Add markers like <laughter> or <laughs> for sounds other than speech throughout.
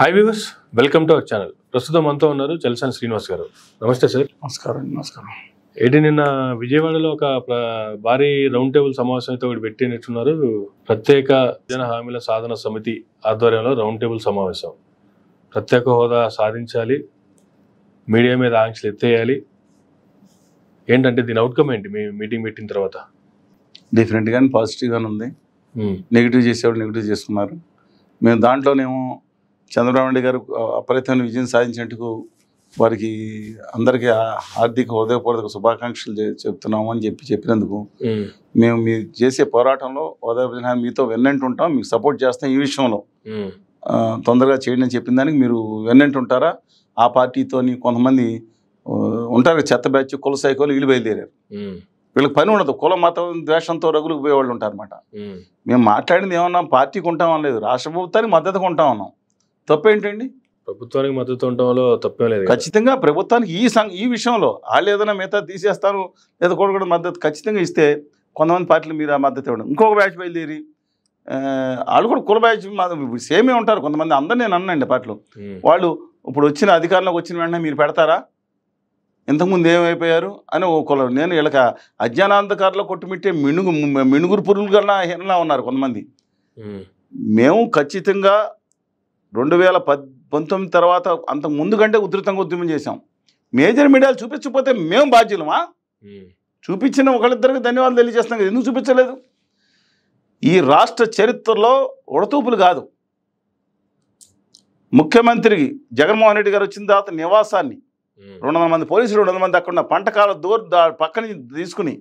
Hi viewers welcome to our channel ప్రస్తుతం మనతో ఉన్నారు చలసాని శ్రీనివాస్ గారు నమస్తే సార్ నమస్కారం నమస్కారం ఏంటి నిన్న విజయవాడలో ఒక భారీ రౌండ్ టేబుల్ సమావేశం అయితే ఒకటి పెట్టినట్టున్నారు ప్రత్యేక జన హామీల సాధన సమితి ఆధ్వర్యంలో రౌండ్ టేబుల్ సమావేశం ప్రత్యేక హోదా సాధించాలి మీడియా మీద ఆంక్షలు ఎత్తేయాలి ఏంటంటే దీని అవుట్కమ్ ఏంటి మీ మీటింగ్ పెట్టిన తర్వాత డెఫినెట్గానే పాజిటివ్గానే ఉంది నెగిటివ్ hmm. చేసేవాళ్ళు నెగిటివ్ చేస్తున్నారు మేము దాంట్లోనేమో చంద్రబాబు గారు అపరితమైన విజయం సాధించినట్టుకు వారికి అందరికీ హార్దిక హృదయపూర్వక శుభాకాంక్షలు చెప్తున్నాము అని చెప్పి చెప్పినందుకు మేము మీరు చేసే పోరాటంలో హృదయ మీతో ఉంటాం మీకు సపోర్ట్ చేస్తాం ఈ విషయంలో తొందరగా చేయండి అని చెప్పిన దానికి మీరు ఉంటారా ఆ పార్టీతో కొంతమంది ఉంటారు చెత్త బ్యాచ్ కుల సైకోలు వీళ్ళు బయలుదేరారు వీళ్ళకి పని ఉండదు కుల మతం ద్వేషంతో రగులు పోయేవాళ్ళు ఉంటారు అనమాట మేము మాట్లాడింది ఏమన్నా పార్టీకి ఉంటామని లేదు రాష్ట్ర ప్రభుత్వానికి మద్దతుకు ఉంటామన్నాం తప్పేంటండి ప్రభుత్వానికి మద్దతు ఉండటం వల్ల తప్పేం లేదు ఖచ్చితంగా ప్రభుత్వానికి ఈ సంఘ ఈ విషయంలో వాళ్ళు ఏదైనా మిగతా తీసేస్తాను లేదా కూడా మద్దతు ఖచ్చితంగా ఇస్తే కొంతమంది పార్టీలు మీరు ఆ మద్దతు ఇవ్వడం ఇంకొక బ్యాచ్ బయలుదేరి వాళ్ళు కూడా కుల బ్యాచ్ సేమే ఉంటారు కొంతమంది అందరు నేను అన్నండి పార్టీలు వాళ్ళు ఇప్పుడు వచ్చిన అధికారంలోకి వచ్చిన వెంటనే మీరు పెడతారా ఇంతకుముందు ఏమైపోయారు అని ఓ కుల నేను వీళ్ళకి అజ్ఞానాంధకారులో కొట్టుమిట్టే మిణుగు మిణుగురు పురుగులు కన్నా ఉన్నారు కొంతమంది మేము ఖచ్చితంగా రెండు వేల పద్ పంతొమ్మిది తర్వాత అంత ముందు కంటే ఉధృతంగా ఉద్యమం చేశాం మేజర్ మీడియాలు చూపించకపోతే మేము బాధ్యులమా చూపించిన ఒకళ్ళిద్దరికి ధన్యవాదాలు తెలియజేస్తాం కదా ఎందుకు చూపించలేదు ఈ రాష్ట్ర చరిత్రలో ఉడతూపులు కాదు ముఖ్యమంత్రికి జగన్మోహన్ రెడ్డి గారు వచ్చిన తర్వాత నివాసాన్ని రెండు మంది పోలీసులు రెండు మంది అక్కడ పంటకాల దూర పక్కన తీసుకుని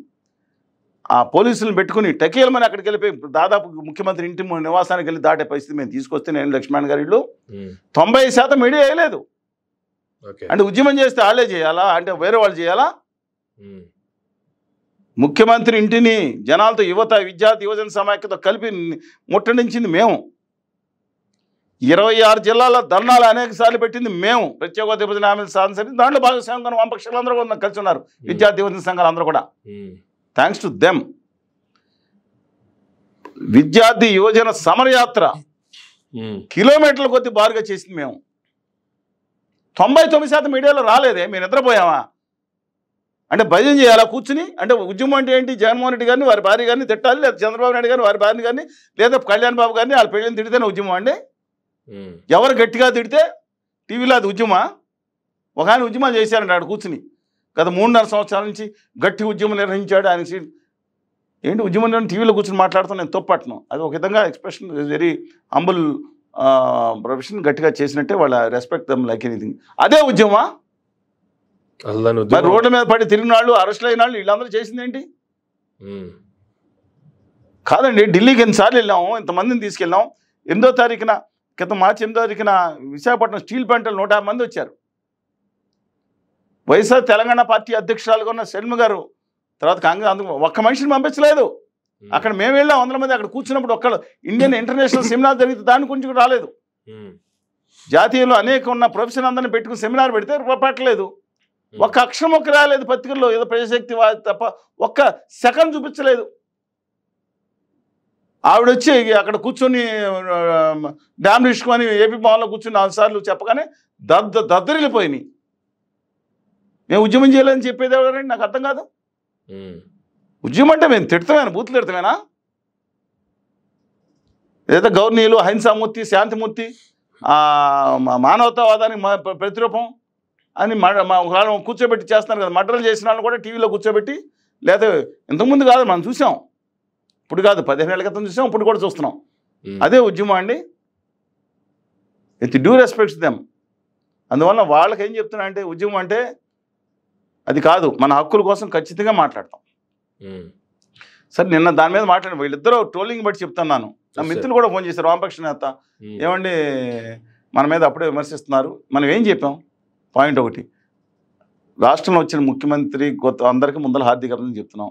ఆ పోలీసులను పెట్టుకుని టకీలమని అక్కడికి వెళ్ళిపోయి దాదాపు ముఖ్యమంత్రి ఇంటి నివాసానికి వెళ్ళి దాటే పరిస్థితి మేము తీసుకొస్తే నేను లక్ష్మణ్ గారి ఇల్లు తొంభై శాతం మీడియా వేయలేదు అంటే ఉద్యమం చేస్తే వాళ్ళే చేయాలా అంటే వేరే వాళ్ళు చేయాలా ముఖ్యమంత్రి ఇంటిని జనాలతో యువత విద్యార్థి యువజన సమాఖ్యతో కలిపి ముట్టడించింది మేము ఇరవై ఆరు జిల్లాల ధర్నాలు అనేక సార్లు పెట్టింది మేము ప్రత్యేక విభజన హామీలు సాధించండి దాంట్లో భాగస్వామి కానీ వామపక్షాలు అందరూ కలిసి ఉన్నారు విద్యార్థి యువజన సంఘాలు అందరూ కూడా థ్యాంక్స్ టు దెమ్ విద్యార్థి యువజన సమరయాత్ర hmm. కిలోమీటర్ల కొద్ది బారుగా చేసింది మేము తొంభై తొమ్మిది శాతం మీడియాలో రాలేదే మేము నిద్రపోయామా అంటే భయం చేయాలా కూర్చుని అంటే ఉద్యమం అంటే ఏంటి జగన్మోహన్ రెడ్డి గారిని వారి భార్య గారిని తిట్టాలి లేదా చంద్రబాబు నాయుడు గారిని వారి భార్య గారిని లేదా కళ్యాణ్ బాబు గారిని వాళ్ళ పెళ్ళిని తిడితేనే ఉద్యమం అండి hmm. ఎవరు గట్టిగా తిడితే టీవీలో అది ఉద్యమా ఒక ఆయన ఉద్యమం చేశారంటే ఆడు కూర్చుని గత మూడున్నర సంవత్సరాల నుంచి గట్టి ఉద్యమం నిర్వహించాడు ఆయన సీట్ ఏంటి ఉద్యమంలో టీవీలో కూర్చొని మాట్లాడుతున్నా నేను తప్పట్టను అది ఒక విధంగా ఎక్స్ప్రెషన్ వెరీ అంబుల్ ప్రొఫెషన్ గట్టిగా చేసినట్టే వాళ్ళ రెస్పెక్ట్ దమ్ లైక్ ఎనీథింగ్ అదే ఉద్యమా మరి రోడ్ల మీద పడి తిరిగిన వాళ్ళు అరెస్ట్ అయిన వాళ్ళు వీళ్ళందరూ చేసింది ఏంటి కాదండి ఢిల్లీకి ఎన్నిసార్లు వెళ్ళాము ఇంతమందిని తీసుకెళ్ళాం ఎనిమిదో తారీఖున క్రితం మార్చి ఎనిమిదో తారీఖున విశాఖపట్నం స్టీల్ ప్లాంట్లో నూట మంది వచ్చారు వైఎస్ఆర్ తెలంగాణ పార్టీ అధ్యక్షురాలుగా ఉన్న షణ్ము గారు తర్వాత కాంగ్రెస్ అందుకు ఒక్క మనిషిని పంపించలేదు అక్కడ మేము వెళ్ళాం వందల మంది అక్కడ కూర్చున్నప్పుడు ఒక్క ఇండియన్ ఇంటర్నేషనల్ సెమినార్ జరిగితే దాని గురించి కూడా రాలేదు జాతీయంలో అనేక ఉన్న ప్రొఫెషన్ అందరిని పెట్టుకుని సెమినార్ పెడితే పట్టలేదు ఒక్క అక్షరం ఒక రాలేదు పత్రికల్లో ఏదో ప్రజాశక్తి తప్ప ఒక్క సెకండ్ చూపించలేదు ఆవిడ వచ్చి అక్కడ కూర్చొని డ్యామ్ నిష్కొని ఏపీ భవన్లో కూర్చుని నాలుగు సార్లు చెప్పగానే దద్ద దద్దరిల్లిపోయినాయి మేము ఉద్యమం చేయాలని చెప్పేది ఎవరండి నాకు అర్థం కాదు ఉద్యమం అంటే మేము తిడతామేనా బూత్లు తిడతామేనా లేదా గౌర్ణీయులు అహింసామూర్తి శాంతిమూర్తి మానవతావాదానికి ప్రతిరూపం అని వాళ్ళు కూర్చోబెట్టి చేస్తున్నారు కదా మర్డర్లు చేసిన వాళ్ళు కూడా టీవీలో కూర్చోబెట్టి లేదా ఇంతకుముందు కాదు మనం చూసాం ఇప్పుడు కాదు పదిహేను ఏళ్ళ క్రితం చూసాం ఇప్పుడు కూడా చూస్తున్నాం అదే ఉద్యమం అండి విత్ డ్యూ రెస్పెక్ట్స్ దెమ్ అందువల్ల వాళ్ళకి ఏం చెప్తున్నా అంటే ఉద్యమం అంటే అది కాదు మన హక్కుల కోసం ఖచ్చితంగా మాట్లాడతాం సరే నిన్న దాని మీద మాట్లాడిన వీళ్ళిద్దరూ ట్రోలింగ్ బట్టి చెప్తున్నాను నా మిత్రులు కూడా ఫోన్ చేశారు వామపక్ష నేత ఏమండి మన మీద అప్పుడే విమర్శిస్తున్నారు మనం ఏం చెప్పాం పాయింట్ ఒకటి రాష్ట్రంలో వచ్చిన ముఖ్యమంత్రి కొత్త అందరికీ ముందర హార్దిక అభినందన చెప్తున్నాం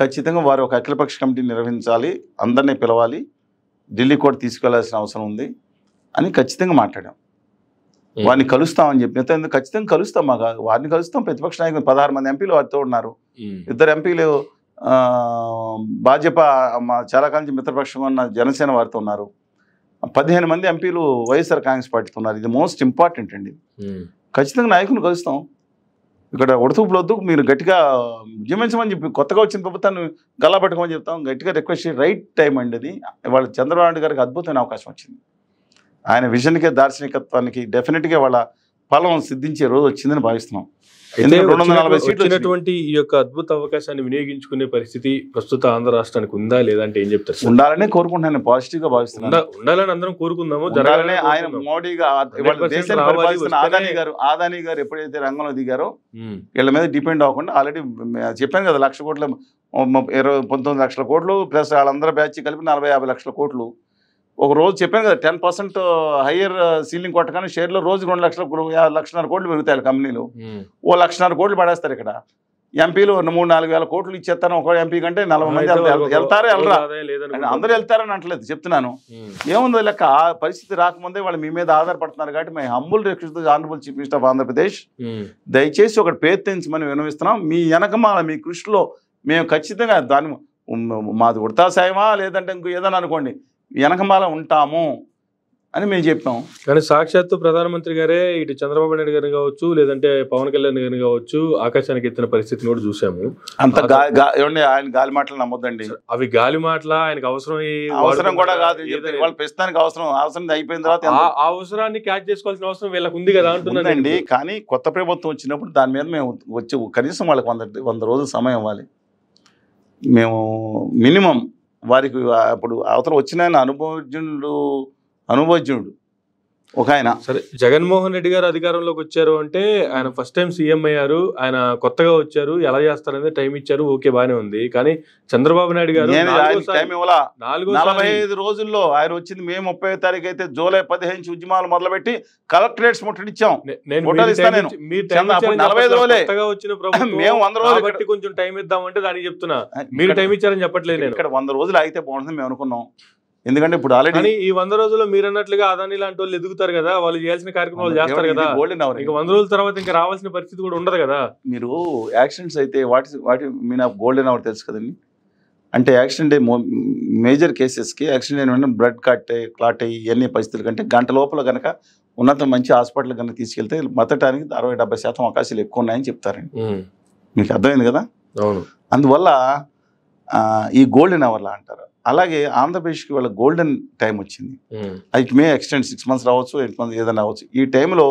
ఖచ్చితంగా వారు ఒక అఖిలపక్ష కమిటీ నిర్వహించాలి అందరినీ పిలవాలి ఢిల్లీ కూడా తీసుకెళ్లాల్సిన అవసరం ఉంది అని ఖచ్చితంగా మాట్లాడాం వారిని కలుస్తాం చెప్పి చెప్పిన ఖచ్చితంగా కలుస్తాం మాకు వారిని కలుస్తాం ప్రతిపక్ష నాయకులు పదహారు మంది ఎంపీలు వారితో ఉన్నారు ఇద్దరు ఎంపీలు భాజపా మా చాలా కాలం మిత్రపక్షం మిత్రపక్షంగా ఉన్న జనసేన వారితో ఉన్నారు పదిహేను మంది ఎంపీలు వైఎస్ఆర్ కాంగ్రెస్ పార్టీతో ఉన్నారు ఇది మోస్ట్ ఇంపార్టెంట్ అండి ఖచ్చితంగా నాయకులు కలుస్తాం ఇక్కడ వద్దు మీరు గట్టిగా ఉద్యమించమని చెప్పి కొత్తగా వచ్చిన ప్రభుత్వాన్ని గల్లా పట్టుకోమని చెప్తాం గట్టిగా రిక్వెస్ట్ రైట్ టైం అండి అది వాళ్ళ చంద్రబాబు నాయుడు గారికి అద్భుతమైన అవకాశం వచ్చింది ఆయన విజన్కే దార్శనికత్వానికి డెఫినెట్గా వాళ్ళ ఫలం సిద్ధించే రోజు వచ్చిందని భావిస్తున్నాం వచ్చినటువంటి ఈ యొక్క అద్భుత అవకాశాన్ని వినియోగించుకునే పరిస్థితి ప్రస్తుత ఆంధ్ర రాష్ట్రానికి ఉందా లేదంటే ఏం చెప్తారు ఉండాలని కోరుకుంటున్నాను పాజిటివ్ గా భావిస్తున్నా ఉండాలని అందరం కోరుకుందాము జరగాలని ఆయన మోడీగా ఆదాని గారు ఆదాని గారు ఎప్పుడైతే రంగంలో దిగారో వీళ్ళ మీద డిపెండ్ అవ్వకుండా ఆల్రెడీ చెప్పాను కదా లక్ష కోట్ల ఇరవై పంతొమ్మిది లక్షల కోట్లు ప్లస్ వాళ్ళందరూ బ్యాచ్ కలిపి నలభై యాభై లక్షల కోట్లు ఒక రోజు చెప్పాను కదా టెన్ పర్సెంట్ హయ్యర్ సీలింగ్ కొట్టగానే షేర్లో రోజు రెండు లక్షల లక్షన్నర కోట్లు పెరుగుతాయి కంపెనీలు ఓ లక్షన్నర కోట్లు పడేస్తారు ఇక్కడ ఎంపీలు మూడు నాలుగు వేల కోట్లు ఇచ్చేస్తాను ఒక ఎంపీ కంటే నలభై మంది వెళ్తారా వెళ్ళరా అందరూ వెళ్తారని అంటలేదు చెప్తున్నాను ఏముందో లెక్క ఆ పరిస్థితి రాకముందే వాళ్ళు మీ మీద ఆధారపడుతున్నారు కాబట్టి మేము హంబుల్ రక్షిస్తూ honourable chief minister of Andhra Pradesh దయచేసి ఒకటి పేర్తించమని వినవిస్తున్నాం మీ వెనకమాల మీ కృషిలో మేము ఖచ్చితంగా దాని మాది ఉడతా సాయమా లేదంటే ఇంకో ఏదైనా అనుకోండి వెనకమాల ఉంటాము అని మేము చెప్పాం కానీ సాక్షాత్తు ప్రధానమంత్రి గారే ఇటు చంద్రబాబు నాయుడు గారిని కావచ్చు లేదంటే పవన్ కళ్యాణ్ గారిని కావచ్చు ఆకాశానికి ఎత్తిన పరిస్థితిని కూడా చూసాము అంత ఆయన గాలి మాటలు నమ్మొద్దండి అవి గాలి మాటల ఆయనకు అవసరం అవసరం కూడా కాదు వాళ్ళ ప్రస్తుతానికి అవసరం అవసరం అయిపోయిన తర్వాత ఆ అవసరాన్ని క్యాచ్ చేసుకోవాల్సిన అవసరం వీళ్ళకి ఉంది కదా అంటున్నానండి కానీ కొత్త ప్రభుత్వం వచ్చినప్పుడు దాని మీద మేము వచ్చి కనీసం వాళ్ళకి వంద వంద రోజులు సమయం ఇవ్వాలి మేము మినిమం వారికి అప్పుడు అవతల వచ్చిన అనుభవజ్ఞుడు అనుభవజ్ఞుడు ఒక ఆయన సరే జగన్మోహన్ రెడ్డి గారు అధికారంలోకి వచ్చారు అంటే ఆయన ఫస్ట్ టైం సీఎం అయ్యారు ఆయన కొత్తగా వచ్చారు ఎలా చేస్తారనేది టైం ఇచ్చారు ఓకే బానే ఉంది కానీ చంద్రబాబు నాయుడు గారు నలభై ఐదు రోజుల్లో ఆయన వచ్చింది మే ముప్పై తారీఖు అయితే జూలై పదిహేను నుంచి ఉద్యమాలు మొదలుపెట్టి కలెక్టరేట్స్ ముట్టడిచ్చాం <coughs> మేము వంద రోజులు బట్టి కొంచెం టైం ఇద్దామంటే దానికి చెప్తున్నా మీరు టైం ఇచ్చారని చెప్పట్లేదు ఇక్కడ వంద రోజులు అయితే బాగుంటుంది మేము అనుకున్నాం ఎందుకంటే ఇప్పుడు ఆల్రెడీ ఈ వంద రోజుల్లో మీరు అన్నట్లుగా అదాని లాంటి వాళ్ళు ఎదుగుతారు కదా వాళ్ళు చేయాల్సిన కార్యక్రమాలు చేస్తారు కదా ఇంకా వంద రోజుల తర్వాత ఇంకా రావాల్సిన పరిస్థితి కూడా ఉండదు కదా మీరు యాక్సిడెంట్స్ అయితే వాటి వాటి మీ ఆఫ్ గోల్డెన్ అవర్ తెలుసు కదండి అంటే యాక్సిడెంట్ మేజర్ కేసెస్కి యాక్సిడెంట్ అయిన బ్లడ్ కట్ క్లాట్ అయ్యి ఇవన్నీ పరిస్థితులు కంటే గంట లోపల కనుక ఉన్నత మంచి హాస్పిటల్ కనుక తీసుకెళ్తే మతటానికి అరవై డెబ్బై శాతం అవకాశాలు ఎక్కువ ఉన్నాయని చెప్తారండి మీకు అర్థమైంది కదా అందువల్ల ఈ గోల్డెన్ అవర్లా అంటారు అలాగే ఆంధ్రప్రదేశ్కి వాళ్ళ గోల్డెన్ టైం వచ్చింది it may extend six months రావచ్చు ఎయిట్ మంత్స్ ఏదైనా అవ్వచ్చు ఈ టైంలో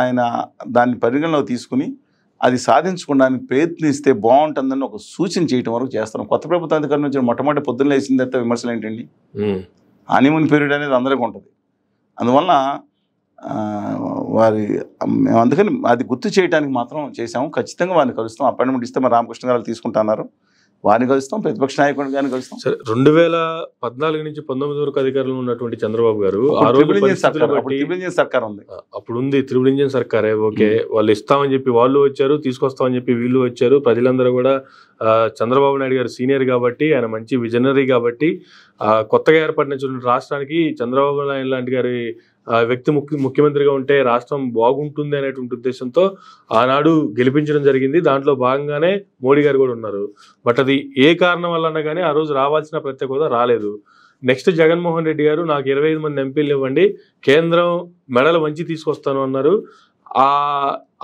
ఆయన దాన్ని పరిగణలో తీసుకుని అది సాధించుకోవడానికి ప్రయత్నిస్తే బాగుంటుందని ఒక సూచన చేయటం వరకు చేస్తున్నాం కొత్త ప్రభుత్వం అధికారం నుంచి మొట్టమొదటి పొద్దున్న లేచిన తర్వాత విమర్శలు ఏంటండి హనీమూన్ పీరియడ్ అనేది అందరికీ ఉంటుంది అందువల్ల వారి మేము అందుకని అది గుర్తు చేయడానికి మాత్రం చేసాము ఖచ్చితంగా వారిని కలుస్తాం అపాయింట్మెంట్ ఇస్తే మా రామకృష్ణ గారు తీసుకుంటున్నారు వారిని కలుస్తాం ప్రతిపక్ష నాయకుడు గారిని కలుస్తాం సరే రెండు వేల పద్నాలుగు నుంచి పంతొమ్మిది వరకు అధికారంలో ఉన్నటువంటి చంద్రబాబు గారు అప్పుడు ఉంది త్రిపుల్ ఇంజన్ సర్కారే ఓకే hmm. వాళ్ళు ఇస్తామని చెప్పి వాళ్ళు వచ్చారు తీసుకొస్తామని చెప్పి వీళ్ళు వచ్చారు ప్రజలందరూ కూడా చంద్రబాబు నాయుడు గారు సీనియర్ కాబట్టి ఆయన మంచి విజనరీ కాబట్టి కొత్తగా ఏర్పడిన రాష్ట్రానికి చంద్రబాబు నాయుడు లాంటి గారి వ్యక్తి ముఖ్య ముఖ్యమంత్రిగా ఉంటే రాష్ట్రం బాగుంటుంది అనేటువంటి ఉద్దేశంతో ఆనాడు గెలిపించడం జరిగింది దాంట్లో భాగంగానే మోడీ గారు కూడా ఉన్నారు బట్ అది ఏ కారణం వల్ల కానీ ఆ రోజు రావాల్సిన ప్రత్యేక హోదా రాలేదు నెక్స్ట్ జగన్మోహన్ రెడ్డి గారు నాకు ఇరవై ఐదు మంది ఎంపీలు ఇవ్వండి కేంద్రం మెడలు వంచి తీసుకొస్తాను అన్నారు ఆ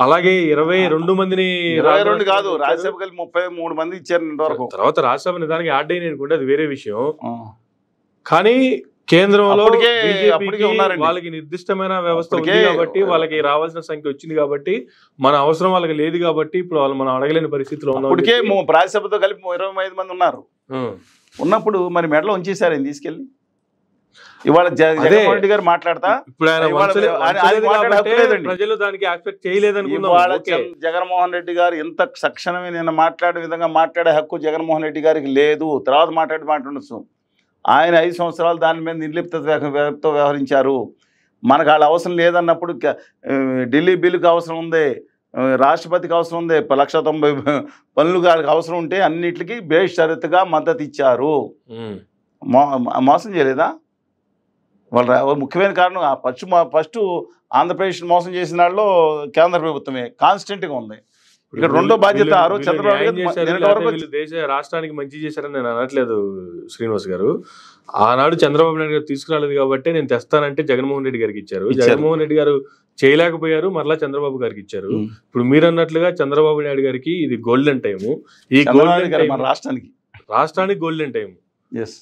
అలాగే ఇరవై రెండు మందిని ఇరవై రెండు కాదు రాజ్యసభ ముప్పై మూడు మంది ఇచ్చారు తర్వాత రాజ్యసభ నిదానికి యాడ్ అనుకుంటే అది వేరే విషయం కానీ కేంద్రంలో వాళ్ళకి నిర్దిష్టమైన వ్యవస్థ ఉంది కాబట్టి వాళ్ళకి రావాల్సిన సంఖ్య వచ్చింది కాబట్టి మన అవసరం వాళ్ళకి లేదు కాబట్టి ఇప్పుడు వాళ్ళు మనం అడగలేని పరిస్థితిలో ఉన్నాం ఇప్పటికే రాజ్యసభతో కలిపి ఇరవై ఐదు మంది ఉన్నారు ఉన్నప్పుడు మరి మెడలో ఉంచేసారు ఆయన తీసుకెళ్ళి ఇవాళ జగన్మోహన్ రెడ్డి గారు మాట్లాడతా ప్రజలు దానికి చేయలేదని జగన్మోహన్ రెడ్డి గారు ఎంత సక్షణమే నేను మాట్లాడే విధంగా మాట్లాడే హక్కు జగన్మోహన్ రెడ్డి గారికి లేదు తర్వాత మాట్లాడి మాట్లాడచ్చు ఆయన ఐదు సంవత్సరాలు దాని మీద నిర్లిప్త వ్యక్తితో వ్యవహరించారు మనకు వాళ్ళ అవసరం లేదన్నప్పుడు ఢిల్లీ బిల్లుకి అవసరం ఉంది రాష్ట్రపతికి అవసరం ఉంది లక్ష తొంభై <laughs> పనులు గారికి అవసరం ఉంటే అన్నిటికీ బేషరతుగా మద్దతు ఇచ్చారు మోసం చేయలేదా వాళ్ళ ముఖ్యమైన కారణం ఫస్ట్ ఫస్ట్ ఆంధ్రప్రదేశ్ మోసం చేసిన వాళ్ళు కేంద్ర ప్రభుత్వమే కాన్స్టెంట్గా ఉంది రెండో బాధ్యత చంద్రబాబు దేశ రాష్ట్రానికి మంచి చేశారని నేను అనట్లేదు శ్రీనివాస్ గారు ఆనాడు చంద్రబాబు నాయుడు గారు తీసుకురాలేదు కాబట్టి నేను తెస్తానంటే జగన్మోహన్ రెడ్డి గారికి ఇచ్చారు జగన్మోహన్ రెడ్డి గారు చేయలేకపోయారు మరలా చంద్రబాబు గారికి ఇచ్చారు ఇప్పుడు మీరు అన్నట్లుగా చంద్రబాబు నాయుడు గారికి ఇది గోల్డెన్ టైము ఈ గోల్డెన్ రాష్ట్రానికి రాష్ట్రానికి గోల్డెన్ టైం ఎస్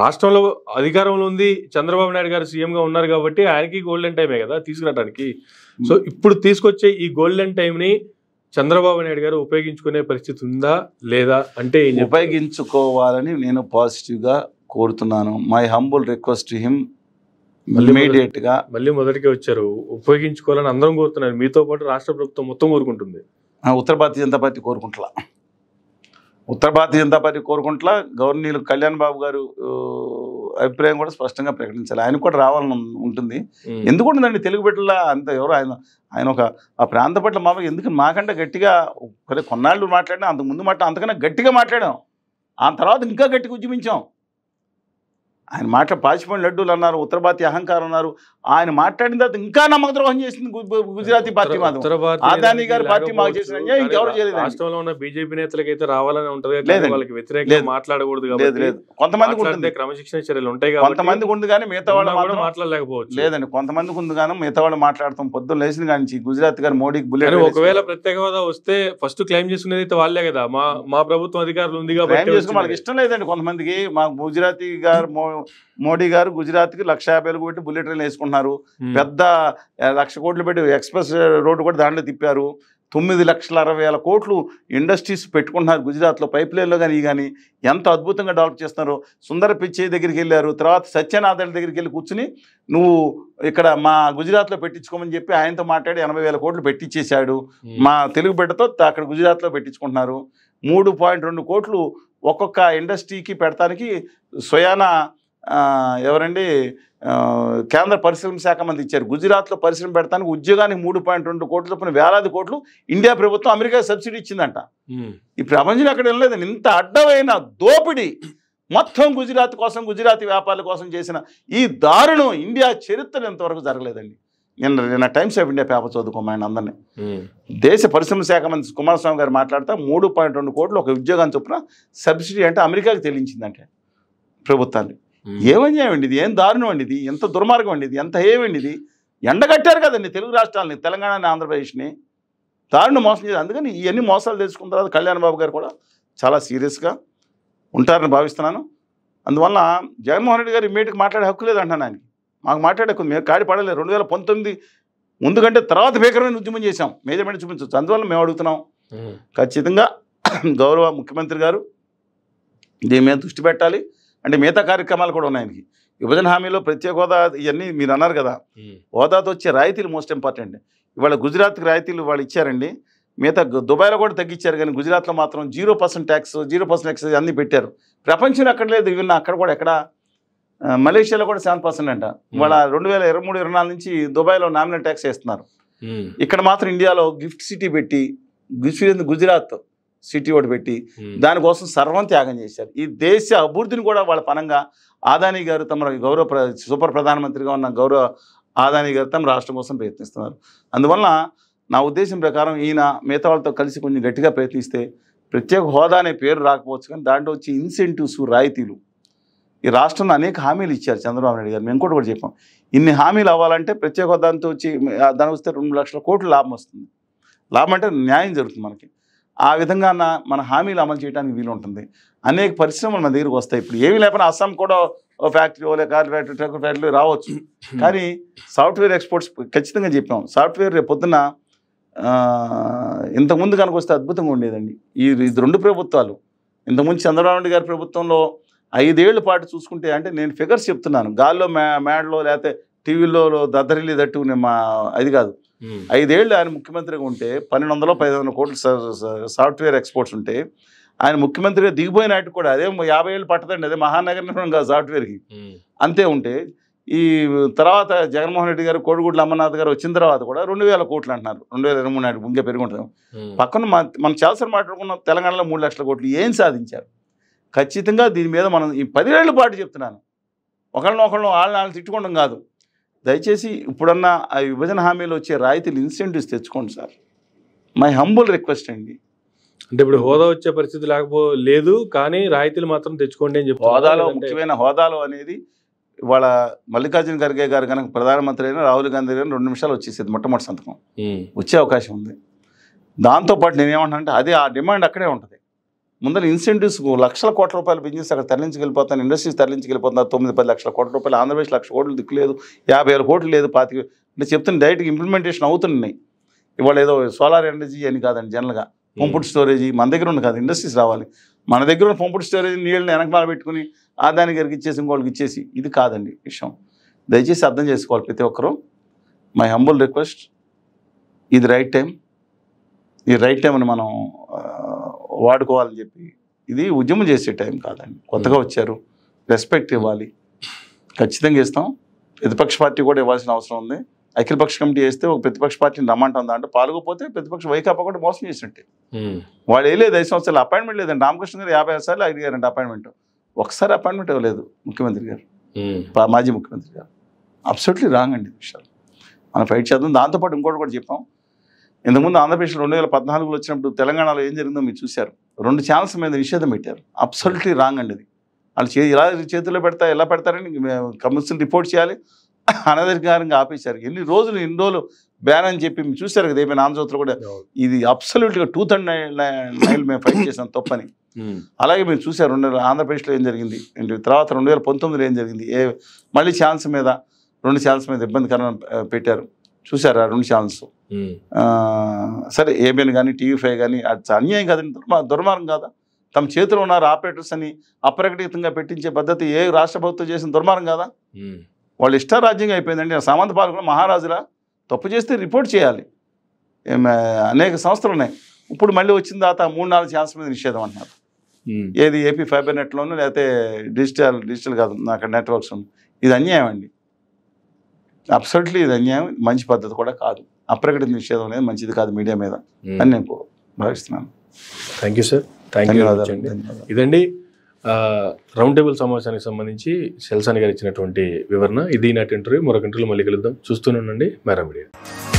రాష్ట్రంలో అధికారంలో ఉంది చంద్రబాబు నాయుడు గారు సీఎం గా ఉన్నారు కాబట్టి ఆయనకి గోల్డెన్ టైమే కదా తీసుకురావడానికి సో ఇప్పుడు తీసుకొచ్చే ఈ గోల్డెన్ ని చంద్రబాబు నాయుడు గారు ఉపయోగించుకునే పరిస్థితి ఉందా లేదా అంటే ఉపయోగించుకోవాలని నేను పాజిటివ్గా కోరుతున్నాను my humble request him immediate గా మళ్ళీ మొదటికే వచ్చారు ఉపయోగించుకోవాలని అందరం కోరుతున్నారు మీతో పాటు రాష్ట్ర ప్రభుత్వం మొత్తం కోరుకుంటుంది ఉత్తర భారతీయ జనతా పార్టీ కోరుకుంటా ఉత్తర భారతీయ జనతా పార్టీ కోరుకుంటా గవర్నీలు కళ్యాణ్ బాబు గారు అభిప్రాయం కూడా స్పష్టంగా ప్రకటించాలి ఆయన కూడా రావాలని ఉంటుంది ఎందుకు ఉంటుందండి తెలుగు బిడ్డల అంత ఎవరు ఆయన ఆయన ఒక ఆ ప్రాంత పట్ల మా ఎందుకు మాకంటే గట్టిగా కొన్నాళ్ళు మాట్లాడినా అంతకుముందు మాట అంతకన్నా గట్టిగా మాట్లాడాం ఆ తర్వాత ఇంకా గట్టిగా ఉద్యమించాం ఆయన మాట పాచిపోయిన లడ్డూలు అన్నారు ఉత్తర భారతీయ అహంకారం అన్నారు ఆయన మాట్లాడిన తర్వాత ఇంకా నమ్మకద్రోహం చేసింది గుజరాతీ పార్టీ అదాని గారి పార్టీ మాకు చేసిన రాష్ట్రంలో ఉన్న బీజేపీ నేతలకు అయితే రావాలని ఉంటది వ్యతిరేకంగా మాట్లాడకూడదు కొంతమంది క్రమశిక్షణ చర్యలు ఉంటాయి కొంతమంది ఉంది కానీ మిగతా వాళ్ళు కూడా మాట్లాడలేకపోవచ్చు లేదండి కొంతమందికి ఉంది కానీ మిగతా వాళ్ళు మాట్లాడతాం పొద్దున్న లేచిన కానీ గుజరాత్ గారు మోడీకి బుల్లెట్ ఒకవేళ ప్రత్యేక హోదా వస్తే ఫస్ట్ క్లెయిమ్ చేసుకునేది అయితే వాళ్ళే కదా మా మా ప్రభుత్వం అధికారులు ఉంది కాబట్టి వాళ్ళకి ఇష్టం లేదండి కొంతమందికి మా గుజరాతీ గారు మోడీ గారు గుజరాత్కి లక్ష వేలు పెట్టి బుల్లెట్ ట్రైన్ వేసుకుంటున్నారు పెద్ద లక్ష కోట్లు పెట్టి ఎక్స్ప్రెస్ రోడ్డు కూడా దాంట్లో తిప్పారు తొమ్మిది లక్షల అరవై వేల కోట్లు ఇండస్ట్రీస్ పెట్టుకుంటున్నారు గుజరాత్లో పైప్ లైన్లో కానీ కానీ ఎంత అద్భుతంగా డెవలప్ చేస్తున్నారు సుందర పిచ్చి దగ్గరికి వెళ్ళారు తర్వాత సత్యనాథాల దగ్గరికి వెళ్ళి కూర్చుని నువ్వు ఇక్కడ మా గుజరాత్లో పెట్టించుకోమని చెప్పి ఆయనతో మాట్లాడి ఎనభై వేల కోట్లు పెట్టించేశాడు మా తెలుగు బిడ్డతో అక్కడ గుజరాత్లో పెట్టించుకుంటున్నారు మూడు పాయింట్ రెండు కోట్లు ఒక్కొక్క ఇండస్ట్రీకి పెడతానికి స్వయానా ఎవరండి కేంద్ర పరిశ్రమ శాఖ మంది ఇచ్చారు గుజరాత్లో పరిశ్రమ పెడతానికి ఉద్యోగానికి మూడు పాయింట్ రెండు కోట్ల చొప్పున వేలాది కోట్లు ఇండియా ప్రభుత్వం అమెరికా సబ్సిడీ ఇచ్చిందంట ఈ ప్రపంచం అక్కడ వెళ్ళలేదండి ఇంత అడ్డమైన దోపిడీ మొత్తం గుజరాత్ కోసం గుజరాతీ వ్యాపారుల కోసం చేసిన ఈ దారుణం ఇండియా చరిత్ర ఇంతవరకు జరగలేదండి నిన్న నిన్న టైమ్స్ ఆఫ్ ఇండియా పేపర్ చదువుకోమాయన అందరినీ దేశ పరిశ్రమ శాఖ మంత్రి కుమారస్వామి గారు మాట్లాడుతూ మూడు పాయింట్ రెండు కోట్లు ఒక ఉద్యోగాన్ని చొప్పున సబ్సిడీ అంటే అమెరికాకి తెలియించిందంటే ప్రభుత్వాన్ని అండి ఇది ఏం దారుణం అండి ఇది ఎంత దుర్మార్గం అండి ఇది ఎంత హేయండి ఇది ఎండగట్టారు కదండి తెలుగు రాష్ట్రాలని తెలంగాణని ఆంధ్రప్రదేశ్ని దారుణం మోసం చేసి అందుకని ఇవన్నీ మోసాలు తెలుసుకున్న తర్వాత కళ్యాణ్ బాబు గారు కూడా చాలా సీరియస్గా ఉంటారని భావిస్తున్నాను అందువల్ల జగన్మోహన్ రెడ్డి గారు ఇమీడియట్గా మాట్లాడే హక్కు లేదంటా నాని మాకు మాట్లాడే మేము కాడి పడలేదు రెండు వేల పంతొమ్మిది ముందు కంటే తర్వాత భీకరమైన ఉద్యమం చేశాం మేజర్మెంట్ చూపించవచ్చు అందువల్ల మేము అడుగుతున్నాం ఖచ్చితంగా గౌరవ ముఖ్యమంత్రి గారు దీని మీద దృష్టి పెట్టాలి అంటే మిగతా కార్యక్రమాలు కూడా ఉన్నాయి ఆయనకి విభజన హామీలో ప్రత్యేక హోదా ఇవన్నీ మీరు అన్నారు కదా హోదాతో వచ్చే రాయితీలు మోస్ట్ ఇంపార్టెంట్ ఇవాళ గుజరాత్కి రాయితీలు వాళ్ళు ఇచ్చారండి మిగతా దుబాయ్లో కూడా తగ్గించారు కానీ గుజరాత్లో మాత్రం zero percent tax zero percent tax అన్నీ పెట్టారు ప్రపంచంలో అక్కడ లేదు ఈవెన్ అక్కడ కూడా ఎక్కడ మలేషియాలో కూడా సెవెన్ పర్సెంట్ అంట వాళ్ళ రెండు వేల ఇరవై మూడు ఇరవై నాలుగు నుంచి దుబాయ్లో నామినల్ ట్యాక్స్ వేస్తున్నారు ఇక్కడ మాత్రం ఇండియాలో గిఫ్ట్ సిటీ పెట్టి గుజరాత్ సిటీ ఒకటి పెట్టి దానికోసం సర్వం త్యాగం చేశారు ఈ దేశ అభివృద్ధిని కూడా వాళ్ళ పనంగా ఆదాని గారు తమ గౌరవ సూపర్ ప్రధానమంత్రిగా ఉన్న గౌరవ ఆదాని గారు తమ రాష్ట్రం కోసం ప్రయత్నిస్తున్నారు అందువల్ల నా ఉద్దేశం ప్రకారం ఈయన మిగతా వాళ్ళతో కలిసి కొంచెం గట్టిగా ప్రయత్నిస్తే ప్రత్యేక హోదా అనే పేరు రాకపోవచ్చు కానీ దాంట్లో వచ్చి ఇన్సెంటివ్స్ రాయితీలు ఈ రాష్ట్రంలో అనేక హామీలు ఇచ్చారు చంద్రబాబు నాయుడు గారు మేము కూడా కూడా చెప్పాం ఇన్ని హామీలు అవ్వాలంటే ప్రత్యేక హోదాంతో వచ్చి దానికి వస్తే రెండు లక్షల కోట్లు లాభం వస్తుంది లాభం అంటే న్యాయం జరుగుతుంది మనకి ఆ విధంగా మన హామీలు అమలు చేయడానికి వీలు ఉంటుంది అనేక పరిశ్రమలు మన దగ్గరకు వస్తాయి ఇప్పుడు ఏమీ లేకపోయినా అస్సాం కూడా ఓ ఫ్యాక్టరీ ఓలే కార్ ఫ్యాక్టరీ ట్రక్ ఫ్యాక్టరీ రావచ్చు hmm. కానీ సాఫ్ట్వేర్ ఎక్స్పోర్ట్స్ ఖచ్చితంగా చెప్పాం సాఫ్ట్వేర్ రేపు పొద్దున ఇంతకుముందు కనుక వస్తే అద్భుతంగా ఉండేదండి ఈ ఇది రెండు ప్రభుత్వాలు ఇంతకుముందు చంద్రబాబు గారి ప్రభుత్వంలో ఐదేళ్ల పాటు చూసుకుంటే అంటే నేను ఫిగర్స్ చెప్తున్నాను గాల్లో మ్యా మేడలో లేకపోతే టీవీలో దద్దరిల్లి తట్టుకునే మా అది కాదు ఐదేళ్ళు ఆయన ముఖ్యమంత్రిగా ఉంటే పన్నెండు వందల పది వందల కోట్లు సాఫ్ట్వేర్ ఎక్స్పోర్ట్స్ ఉంటే ఆయన ముఖ్యమంత్రిగా దిగిపోయిన కూడా అదే యాభై ఏళ్ళు పట్టదండి అదే మహానగరం కాదు సాఫ్ట్వేర్కి అంతే ఉంటే ఈ తర్వాత జగన్మోహన్ రెడ్డి గారు కోడిగుడ్ల అమర్నాథ్ గారు వచ్చిన తర్వాత కూడా రెండు వేల కోట్లు అంటున్నారు రెండు వేల ఇరవై మూడు నాటికి ఇంకా పెరుగుంటాం పక్కన మనం చాలాసార్లు మాట్లాడుకున్న తెలంగాణలో మూడు లక్షల కోట్లు ఏం సాధించారు ఖచ్చితంగా దీని మీద మనం ఈ పదివేళ్ల పాటు చెప్తున్నాను ఒకళ్ళని ఒకళ్ళు వాళ్ళని వాళ్ళని తిట్టుకోవడం కాదు దయచేసి ఇప్పుడన్నా ఆ విభజన హామీలు వచ్చే రాయితీలు ఇన్సెంటివ్స్ తెచ్చుకోండి సార్ మై హంబుల్ రిక్వెస్ట్ అండి అంటే ఇప్పుడు హోదా వచ్చే పరిస్థితి లేకపో లేదు కానీ రాయితీలు మాత్రం తెచ్చుకోండి అని చెప్పి హోదాలో ముఖ్యమైన హోదాలో అనేది ఇవాళ మల్లికార్జున ఖర్గే గారు కనుక ప్రధానమంత్రి అయినా రాహుల్ గాంధీ అయినా రెండు నిమిషాలు వచ్చేసేది మొట్టమొదటి సంతకం వచ్చే అవకాశం ఉంది దాంతోపాటు నేనేమంటానంటే అది ఆ డిమాండ్ అక్కడే ఉంటుంది ముందర ఇన్సెంటివ్స్ లక్షల కోట్ల రూపాయలు బిజినెస్ అక్కడ తరలించి వెళ్ళిపోతాను ఇండస్ట్రీస్ తరలించి తొమ్మిది పది లక్షల కోట్ల రూపాయలు ఆంధ్రప్రదేశ్ లక్ష కోట్లు దిక్కులేదు యాభై వేల కోట్లు లేదు పాతిక అంటే చెప్తున్న డైరెక్ట్గా ఇంప్లిమెంటేషన్ అవుతున్నాయి ఇవాళ ఏదో సోలార్ ఎనర్జీ అని కాదండి జనరల్గా పంపుడు స్టోరేజీ మన దగ్గర ఉంది కాదు ఇండస్ట్రీస్ రావాలి మన దగ్గర ఉన్న పంపుడు స్టోరేజ్ నీళ్ళని వెనకాల పెట్టుకుని దాని గారికి ఇచ్చేసి ఇంకోళ్ళకి ఇచ్చేసి ఇది కాదండి విషయం దయచేసి అర్థం చేసుకోవాలి ప్రతి ఒక్కరూ మై హంబుల్ రిక్వెస్ట్ ఇది రైట్ టైం ఈ రైట్ టైం అని మనం వాడుకోవాలని చెప్పి ఇది ఉద్యమం చేసే టైం కాదండి కొత్తగా hmm. వచ్చారు రెస్పెక్ట్ ఇవ్వాలి ఖచ్చితంగా ఇస్తాం ప్రతిపక్ష పార్టీ కూడా ఇవ్వాల్సిన అవసరం ఉంది అఖిలపక్ష కమిటీ వేస్తే ఒక ప్రతిపక్ష పార్టీని రమ్మంటుంది అంటే పాల్గొపోతే ప్రతిపక్ష వైకాపా కూడా మోసం చేసినట్టే hmm. వాళ్ళు వేయలేదు ఐదు సంవత్సరాలు అపాయింట్మెంట్ లేదండి రామకృష్ణ గారు యాభై ఐదు సార్లు అడిగారండి అపాయింట్మెంట్ ఒకసారి అపాయింట్మెంట్ ఇవ్వలేదు ముఖ్యమంత్రి గారు hmm. మాజీ ముఖ్యమంత్రి గారు అబ్సల్యూట్లీ రాంగ్ అండి విషయాలు మనం ఫైట్ చేద్దాం దాంతోపాటు ఇంకోటి కూడా చెప్పాం ఇంతకుముందు ఆంధ్రప్రదేశ్లో రెండు వేల పద్నాలుగులో వచ్చినప్పుడు తెలంగాణలో ఏం జరిగిందో మీరు చూశారు రెండు ఛానల్స్ మీద నిషేధం పెట్టారు అబ్సల్యూట్లీ రాంగ్ అండి అది వాళ్ళు చేతి ఇలా చేతిలో పెడతా ఎలా పెడతారని కమిషన్ రిపోర్ట్ చేయాలి అనధికారంగా ఆపేశారు ఎన్ని రోజులు ఎన్ని రోజులు బ్యాన్ అని చెప్పి చూశారు కదా ఏమైనా ఆంధ్రజ్యోతిలో కూడా ఇది అబ్సల్యూట్గా టూ థౌండ్ నైన్ మేము ఫైట్ చేసాం తప్పని అలాగే మీరు చూశారు రెండు వేల ఆంధ్రప్రదేశ్లో ఏం జరిగింది తర్వాత రెండు వేల పంతొమ్మిదిలో ఏం జరిగింది ఏ మళ్ళీ ఛాన్స్ మీద రెండు ఛాన్స్ మీద ఇబ్బందికరం పెట్టారు చూశారు ఆ రెండు ఛానల్స్ సరే ఏబిఎన్ కానీ టీవీ ఫైవ్ కానీ అది అన్యాయం కాదండి దుర్మా దుర్మార్గం కాదా తమ చేతిలో ఉన్నారు ఆపరేటర్స్ అని అప్రకటితంగా పెట్టించే పద్ధతి ఏ రాష్ట్ర ప్రభుత్వం చేసిన దుర్మార్గం కదా వాళ్ళు ఇష్టారాజ్యంగా అయిపోయిందండి సామంత పాలకులు మహారాజులా తప్పు చేస్తే రిపోర్ట్ చేయాలి అనేక సంస్థలు ఉన్నాయి ఇప్పుడు మళ్ళీ వచ్చిన తర్వాత మూడు నాలుగు ఛాన్స్ మీద నిషేధం అంటున్నారు ఏది ఏపీ ఫైబర్ నెట్లోను లేకపోతే డిజిటల్ డిజిటల్ కాదు అక్కడ నెట్వర్క్స్ ఇది అన్యాయం అండి అబ్సల్యూట్లీ ఇది అన్యాయం మంచి పద్ధతి కూడా కాదు అప్రకటిత నిషేధం అనేది మంచిది కాదు మీడియా మీద hmm. అని నేను భావిస్తున్నాను thank you sir thank you ఇదండి రౌండ్ టేబుల్ సమావేశానికి సంబంధించి సెల్సాని గారు ఇచ్చినటువంటి వివరణ ఇది నాటి ఇంటర్వ్యూ మరొక ఇంటర్వ్యూ మళ్ళీ కలుద్దాం చూస్తూనే ఉండండి మేరా మీడియా